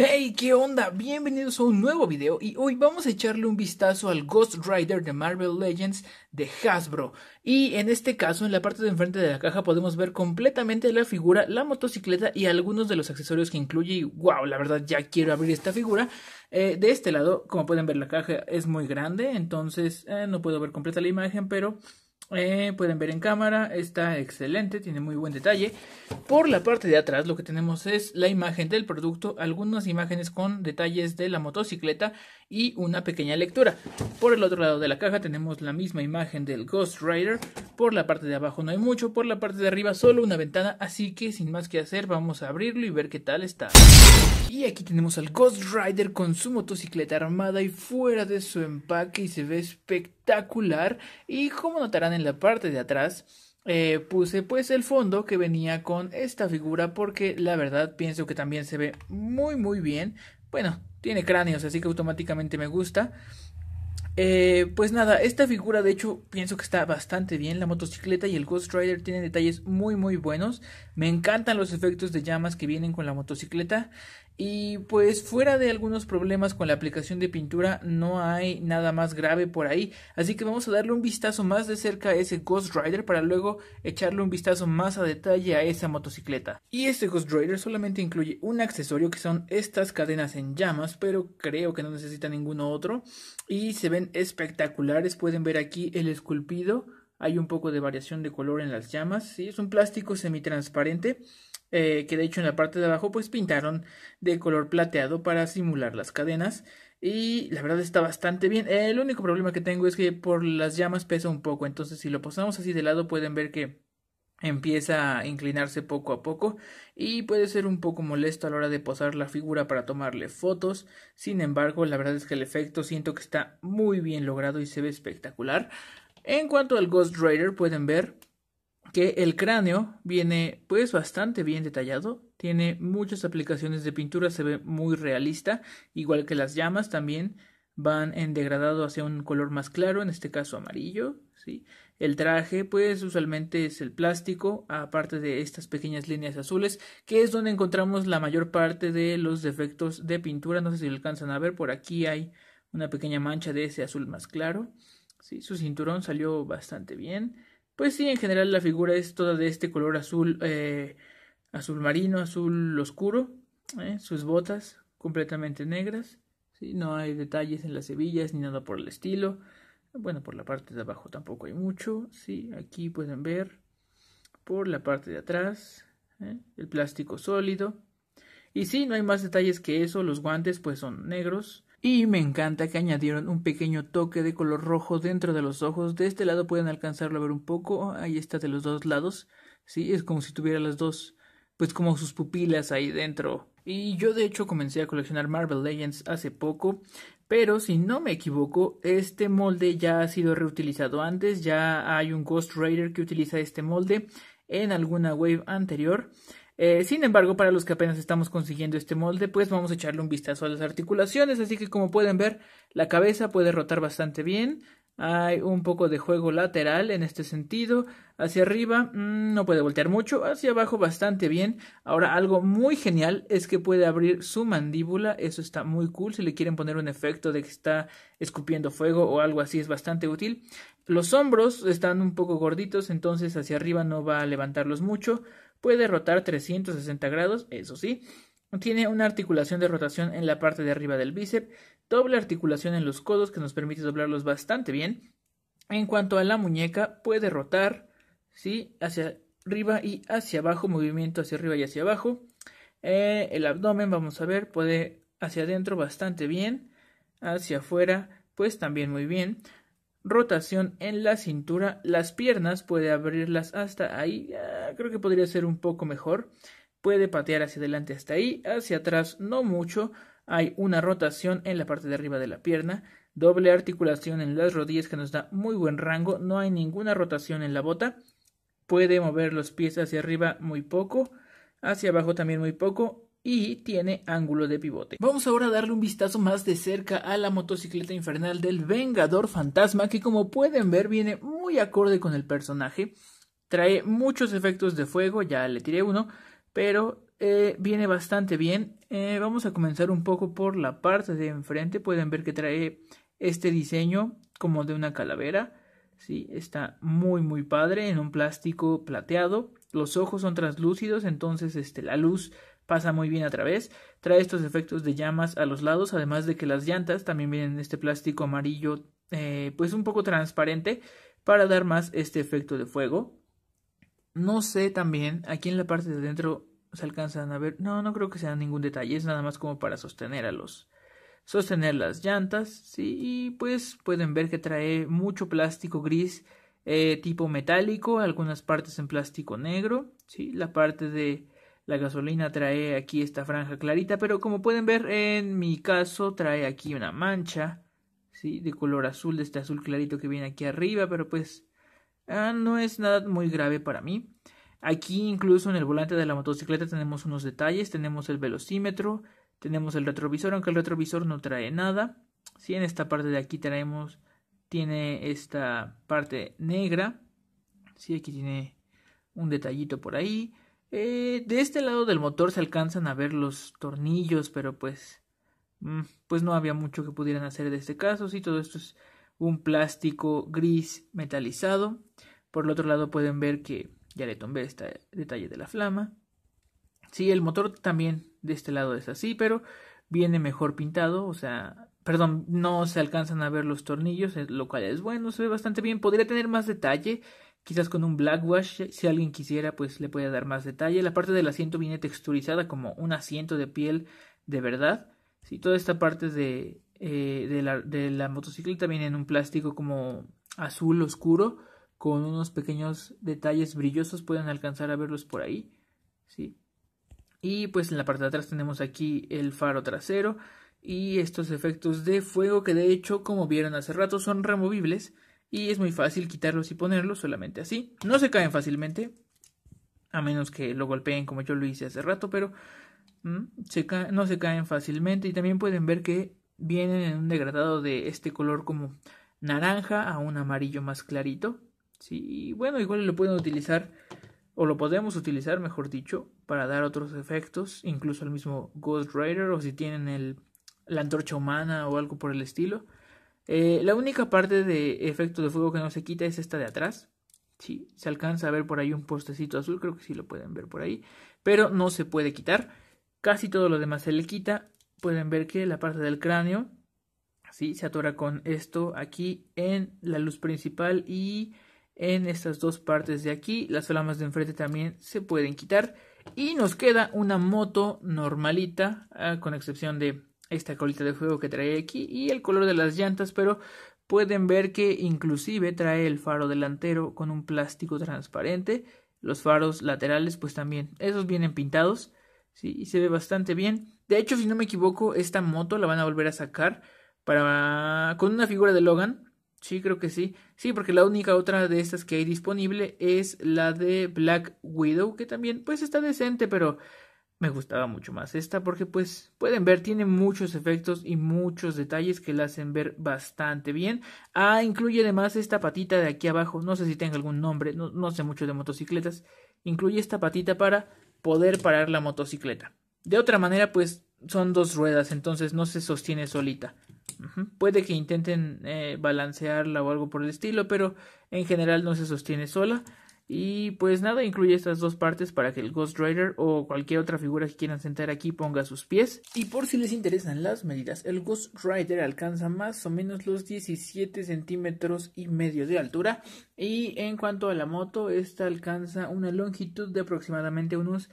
Hey, ¿qué onda? Bienvenidos a un nuevo video y hoy vamos a echarle un vistazo al Ghost Rider de Marvel Legends de Hasbro. Y en este caso, en la parte de enfrente de la caja podemos ver completamente la figura, la motocicleta y algunos de los accesorios que incluye. Y wow, la verdad ya quiero abrir esta figura. Eh, de este lado, como pueden ver, la caja es muy grande, entonces eh, no puedo ver completa la imagen, pero eh, pueden ver en cámara, está excelente, tiene muy buen detalle. Por la parte de atrás lo que tenemos es la imagen del producto, algunas imágenes con detalles de la motocicleta y una pequeña lectura. Por el otro lado de la caja tenemos la misma imagen del Ghost Rider. Por la parte de abajo no hay mucho, por la parte de arriba solo una ventana, así que sin más que hacer vamos a abrirlo y ver qué tal está. Y aquí tenemos al Ghost Rider con su motocicleta armada y fuera de su empaque y se ve espectacular. Y como notarán en la parte de atrás, eh, puse pues el fondo que venía con esta figura porque la verdad pienso que también se ve muy muy bien. Bueno, tiene cráneos, así que automáticamente me gusta. Eh, pues nada, esta figura de hecho pienso que está bastante bien. La motocicleta y el Ghost Rider tienen detalles muy muy buenos. Me encantan los efectos de llamas que vienen con la motocicleta. Y pues fuera de algunos problemas con la aplicación de pintura no hay nada más grave por ahí. Así que vamos a darle un vistazo más de cerca a ese Ghost Rider para luego echarle un vistazo más a detalle a esa motocicleta. Y este Ghost Rider solamente incluye un accesorio que son estas cadenas en llamas, pero creo que no necesita ninguno otro. Y se ven espectaculares, pueden ver aquí el esculpido. Hay un poco de variación de color en las llamas. Sí, es un plástico semitransparente eh, que de hecho en la parte de abajo pues pintaron de color plateado para simular las cadenas y la verdad está bastante bien. El único problema que tengo es que por las llamas pesa un poco, entonces si lo posamos así de lado pueden ver que empieza a inclinarse poco a poco y puede ser un poco molesto a la hora de posar la figura para tomarle fotos. Sin embargo, la verdad es que el efecto siento que está muy bien logrado y se ve espectacular. En cuanto al Ghost Rider, pueden ver que el cráneo viene pues bastante bien detallado, tiene muchas aplicaciones de pintura, se ve muy realista, igual que las llamas también van en degradado hacia un color más claro, en este caso amarillo, ¿sí? El traje pues usualmente es el plástico, aparte de estas pequeñas líneas azules, que es donde encontramos la mayor parte de los defectos de pintura, no sé si lo alcanzan a ver, por aquí hay una pequeña mancha de ese azul más claro, ¿sí? Su cinturón salió bastante bien, pues sí, en general la figura es toda de este color azul, eh, azul marino, azul oscuro. Eh, sus botas completamente negras. No hay detalles en las hebillas ni nada por el estilo. Bueno, por la parte de abajo tampoco hay mucho. ¿sí? Aquí pueden ver por la parte de atrás eh, el plástico sólido. Y sí, no hay más detalles que eso. Los guantes pues son negros. Y me encanta que añadieron un pequeño toque de color rojo dentro de los ojos. De este lado pueden alcanzarlo a ver un poco. Ahí está de los dos lados. Sí, es como si tuviera las dos, pues como sus pupilas ahí dentro. Y yo de hecho comencé a coleccionar Marvel Legends hace poco. Pero si no me equivoco, este molde ya ha sido reutilizado antes. Ya hay un Ghost Rider que utiliza este molde en alguna wave anterior. Eh, sin embargo, para los que apenas estamos consiguiendo este molde, pues vamos a echarle un vistazo a las articulaciones. Así que como pueden ver, la cabeza puede rotar bastante bien. Hay un poco de juego lateral en este sentido. Hacia arriba mm, no puede voltear mucho, hacia abajo bastante bien. Ahora algo muy genial es que puede abrir su mandíbula, eso está muy cool. Si le quieren poner un efecto de que está escupiendo fuego o algo así es bastante útil. Los hombros están un poco gorditos, entonces hacia arriba no va a levantarlos mucho. Puede rotar 360 grados, eso sí. Tiene una articulación de rotación en la parte de arriba del bíceps, doble articulación en los codos que nos permite doblarlos bastante bien. En cuanto a la muñeca, puede rotar ¿sí? hacia arriba y hacia abajo, movimiento hacia arriba y hacia abajo. Eh, el abdomen, vamos a ver, puede hacia adentro bastante bien, hacia afuera, pues también muy bien. Rotación en la cintura, las piernas puede abrirlas hasta ahí, ah, creo que podría ser un poco mejor puede patear hacia adelante hasta ahí, hacia atrás no mucho, hay una rotación en la parte de arriba de la pierna, doble articulación en las rodillas que nos da muy buen rango, no hay ninguna rotación en la bota, puede mover los pies hacia arriba muy poco, hacia abajo también muy poco y tiene ángulo de pivote. Vamos ahora a darle un vistazo más de cerca a la motocicleta infernal del Vengador Fantasma que como pueden ver viene muy acorde con el personaje, trae muchos efectos de fuego, ya le tiré uno, pero eh, viene bastante bien. Eh, vamos a comenzar un poco por la parte de enfrente. Pueden ver que trae este diseño como de una calavera. Sí, está muy muy padre en un plástico plateado. Los ojos son translúcidos, entonces este, la luz pasa muy bien a través. Trae estos efectos de llamas a los lados, además de que las llantas también vienen en este plástico amarillo, eh, pues un poco transparente, para dar más este efecto de fuego. No sé también, aquí en la parte de dentro se alcanzan a ver. No, no creo que sea ningún detalle, es nada más como para sostener a los sostener las llantas, sí, y pues pueden ver que trae mucho plástico gris eh, tipo metálico, algunas partes en plástico negro, sí, la parte de la gasolina trae aquí esta franja clarita, pero como pueden ver en mi caso trae aquí una mancha, sí, de color azul, de este azul clarito que viene aquí arriba, pero pues ah, no es nada muy grave para mí. Aquí incluso en el volante de la motocicleta tenemos unos detalles, tenemos el velocímetro, tenemos el retrovisor, aunque el retrovisor no trae nada. Si en esta parte de aquí traemos, tiene esta parte negra. si sí, aquí tiene un detallito por ahí. Eh, de este lado del motor se alcanzan a ver los tornillos, pero pues, mm, pues no había mucho que pudieran hacer de este caso. Si todo esto es un plástico gris metalizado. Por el otro lado pueden ver que ya le tomé este detalle de la flama. Sí, el motor también de este lado es así, pero viene mejor pintado, o sea, perdón, no se alcanzan a ver los tornillos, eh, lo cual es bueno, se ve bastante bien, podría tener más detalle, quizás con un black wash, eh, si alguien quisiera, pues le puede dar más detalle. La parte del asiento viene texturizada como un asiento de piel de verdad, sí, toda esta parte de, eh, de la motocicleta viene en un plástico como azul oscuro, con unos pequeños detalles brillosos pueden alcanzar a verlos por ahí, ¿sí? Y pues en la parte de atrás tenemos aquí el faro trasero y estos efectos de fuego que de hecho, como vieron hace rato, son removibles y es muy fácil quitarlos y ponerlos solamente así. No se caen fácilmente, a menos que lo golpeen como yo lo hice hace rato, pero mm, no se caen fácilmente y también pueden ver que vienen en un degradado de este color como naranja a un amarillo más clarito Sí, bueno, igual lo pueden utilizar, o lo podemos utilizar, mejor dicho, para dar otros efectos, incluso el mismo Ghost Rider, o si tienen el, la antorcha humana o algo por el estilo. Eh, la única parte de efecto de fuego que no se quita es esta de atrás. Sí, se alcanza a ver por ahí un postecito azul, creo que sí lo pueden ver por ahí, pero no se puede quitar. Casi todo lo demás se le quita. Pueden ver que la parte del cráneo, sí, se atora con esto aquí en la luz principal y en estas dos partes de aquí. Las flamas de enfrente también se pueden quitar. Y nos queda una moto normalita, ah, con excepción de esta colita de fuego que trae aquí y el color de las llantas, pero pueden ver que inclusive trae el faro delantero con un plástico transparente. Los faros laterales pues también, esos vienen pintados, ¿sí? Y se ve bastante bien. De hecho, si no me equivoco, esta moto la van a volver a sacar para... con una figura de Logan Sí, creo que sí. Sí, porque la única otra de estas que hay disponible es la de Black Widow, que también pues está decente, pero me gustaba mucho más esta porque pues pueden ver, tiene muchos efectos y muchos detalles que la hacen ver bastante bien. Ah, incluye además esta patita de aquí abajo, no sé si tenga algún nombre, no, no sé mucho de motocicletas, incluye esta patita para poder parar la motocicleta. De otra manera pues son dos ruedas, entonces no se sostiene solita. Puede que intenten eh, balancearla o algo por el estilo, pero en general no se sostiene sola. Y pues nada, incluye estas dos partes para que el Ghost Rider o cualquier otra figura que quieran sentar aquí ponga sus pies. Y por si les interesan las medidas, el Ghost Rider alcanza más o menos los 17 centímetros y medio de altura. Y en cuanto a la moto, esta alcanza una longitud de aproximadamente unos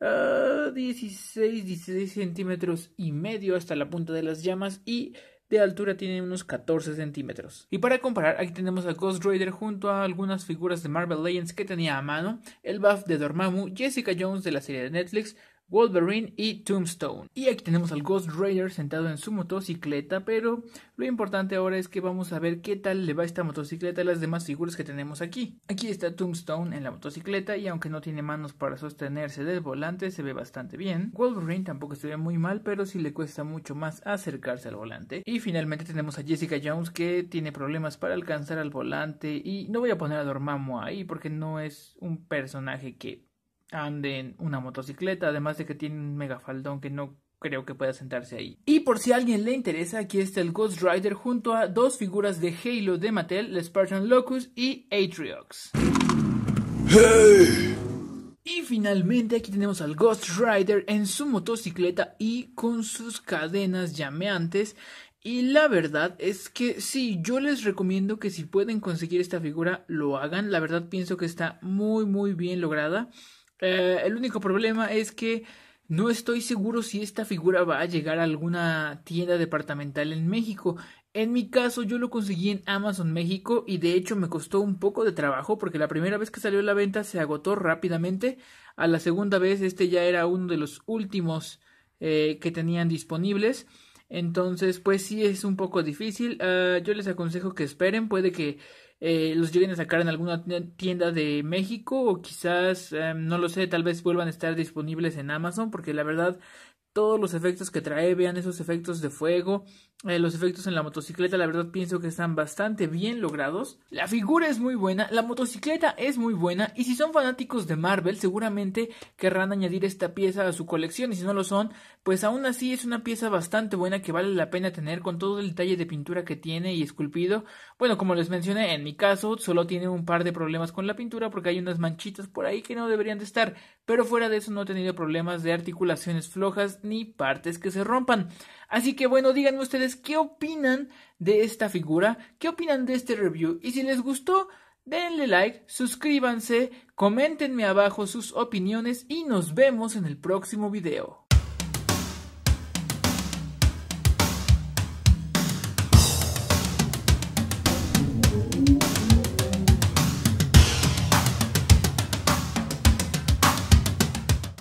16, ah, 16 centímetros y medio hasta la punta de las llamas y de altura tiene unos 14 centímetros. Y para comparar, aquí tenemos a Ghost Rider junto a algunas figuras de Marvel Legends que tenía a mano, el buff de Dormammu, Jessica Jones de la serie de Netflix, Wolverine y Tombstone. Y aquí tenemos al Ghost Rider sentado en su motocicleta, pero lo importante ahora es que vamos a ver qué tal le va esta motocicleta a las demás figuras que tenemos aquí. Aquí está Tombstone en la motocicleta y aunque no tiene manos para sostenerse del volante se ve bastante bien. Wolverine tampoco se ve muy mal, pero sí le cuesta mucho más acercarse al volante. Y finalmente tenemos a Jessica Jones que tiene problemas para alcanzar al volante y no voy a poner a Dormammu ahí porque no es un personaje que ande en una motocicleta, además de que tiene un faldón que no creo que pueda sentarse ahí. Y por si a alguien le interesa, aquí está el Ghost Rider junto a dos figuras de Halo de Mattel, el Spartan Locus y Atriox. Y finalmente aquí tenemos al Ghost Rider en su motocicleta y con sus cadenas llameantes. Y la verdad es que sí, yo les recomiendo que si pueden conseguir esta figura lo hagan. La verdad pienso que está muy muy bien lograda. Eh, el único problema es que no estoy seguro si esta figura va a llegar a alguna tienda departamental en México. En mi caso yo lo conseguí en Amazon México y de hecho me costó un poco de trabajo porque la primera vez que salió a la venta se agotó rápidamente. A la segunda vez este ya era uno de los últimos eh, que tenían disponibles. Entonces, pues sí es un poco difícil. Ah, yo les aconsejo que esperen, puede que eh, los lleguen a sacar en alguna tienda de México o quizás, em, no lo sé, tal vez vuelvan a estar disponibles en Amazon porque la verdad todos los efectos que trae, vean esos efectos de fuego, eh, los efectos en la motocicleta, la verdad pienso que están bastante bien logrados. La figura es muy buena, la motocicleta es muy buena y si son fanáticos de Marvel seguramente querrán añadir esta pieza a su colección y si no lo son, pues aún así es una pieza bastante buena que vale la pena tener con todo el detalle de pintura que tiene y esculpido. Bueno, como les mencioné, en mi caso solo tiene un par de problemas con la pintura porque hay unas manchitas por ahí que no deberían de estar, pero fuera de eso no he tenido problemas de articulaciones flojas ni partes que se rompan. Así que bueno, díganme ustedes qué opinan de esta figura, qué opinan de este review y si les gustó, denle like, suscríbanse, coméntenme abajo sus opiniones y nos vemos en el próximo video.